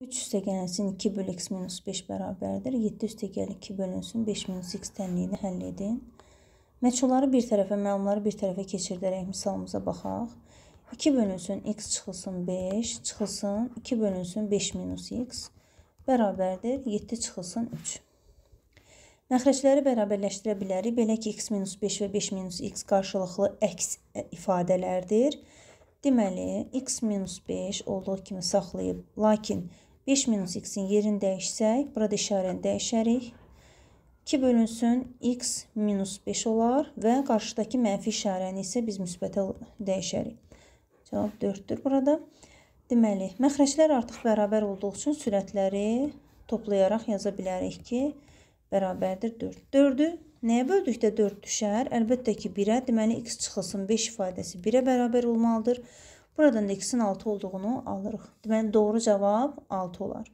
3 üstə gələnsin 2 bölü x minus 5 bərabərdir. 7 üstə gəl 2 bölünsün 5 minus x tənliyini həll edin. Məçhulları bir tərəfə, məlumları bir tərəfə keçirdərək misalımıza baxaq. 2 bölünsün x çıxılsın 5, çıxılsın 2 bölünsün 5 minus x bərabərdir. 7 çıxılsın 3. Məxrəcləri bərabərləşdirə bilərik. Belə ki, x minus 5 və 5 minus x qarşılıqlı əks e, ifadələrdir. Deməli, x minus 5 olduğu kimi saxlayıb, lakin 5 5 minus x-in yerini dəyişsək, burada işarəni dəyişərik. 2 bölünsün x minus 5 olar və qarşıdakı mənfi işarəni isə biz müsbətə dəyişərik. Cavab 4-dür burada. Deməli, məxrəclər artıq bərabər olduğu üçün sürətləri toplayaraq yaza bilərik ki, bərabərdir 4. 4-ü nəyə böldükdə 4 düşər? Əlbəttə ki, 1-ə, deməli, x çıxılsın 5 ifadəsi 1-ə bərabər olmalıdır. 4 Buradan da x-in 6 olduğunu alırıq. Deməli, doğru cavab 6 olar.